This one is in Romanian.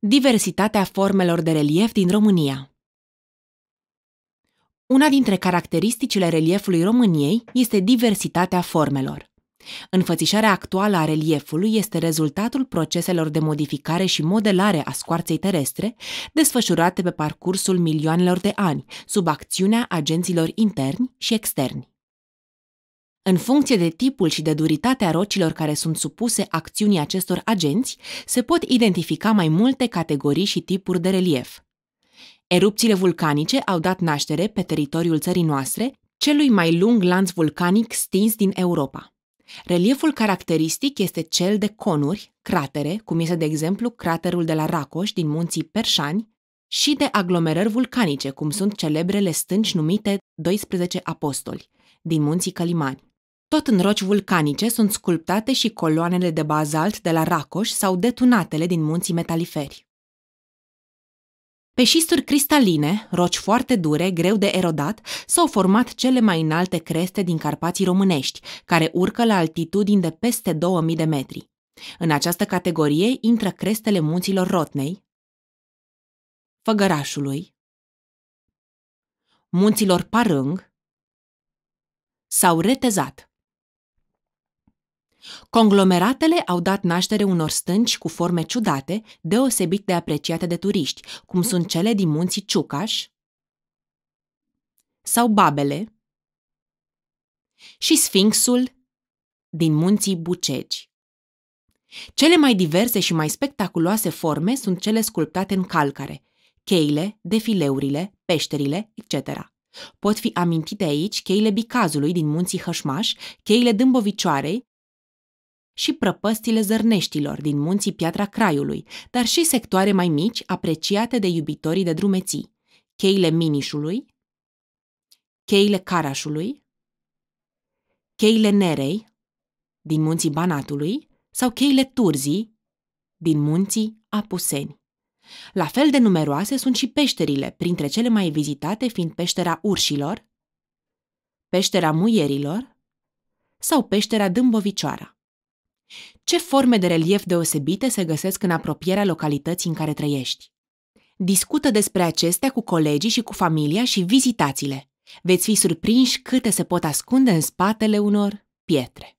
Diversitatea formelor de relief din România Una dintre caracteristicile reliefului României este diversitatea formelor. Înfățișarea actuală a reliefului este rezultatul proceselor de modificare și modelare a scoarței terestre, desfășurate pe parcursul milioanelor de ani, sub acțiunea agenților interni și externi. În funcție de tipul și de duritatea rocilor care sunt supuse acțiunii acestor agenți, se pot identifica mai multe categorii și tipuri de relief. Erupțiile vulcanice au dat naștere pe teritoriul țării noastre celui mai lung lanț vulcanic stins din Europa. Relieful caracteristic este cel de conuri, cratere, cum este de exemplu craterul de la Racoș din munții Perșani, și de aglomerări vulcanice, cum sunt celebrele stânci numite 12 apostoli, din munții Călimani. Tot în roci vulcanice sunt sculptate și coloanele de bazalt de la Racoș sau detunatele din munții metaliferi. Pe șisturi cristaline, roci foarte dure, greu de erodat, s-au format cele mai înalte creste din Carpații românești, care urcă la altitudini de peste 2000 de metri. În această categorie intră crestele munților Rotnei, Făgărașului, munților Parâng sau Retezat. Conglomeratele au dat naștere unor stânci cu forme ciudate, deosebit de apreciate de turiști, cum sunt cele din munții Ciucaș sau Babele și Sfinxul din munții Bucegi. Cele mai diverse și mai spectaculoase forme sunt cele sculptate în calcare, cheile, defileurile, peșterile, etc. Pot fi amintite aici cheile Bicazului din munții Hășmaș, cheile Dâmbovicioarei, și prăpăstile zărneștilor din munții Piatra Craiului, dar și sectoare mai mici apreciate de iubitorii de drumeții, cheile Minișului, cheile Carașului, cheile Nerei, din munții Banatului, sau cheile Turzii, din munții Apuseni. La fel de numeroase sunt și peșterile, printre cele mai vizitate fiind peștera urșilor, peștera muierilor sau peștera dâmbovicioara. Ce forme de relief deosebite se găsesc în apropierea localității în care trăiești? Discută despre acestea cu colegii și cu familia și vizitați-le. Veți fi surprinși câte se pot ascunde în spatele unor pietre.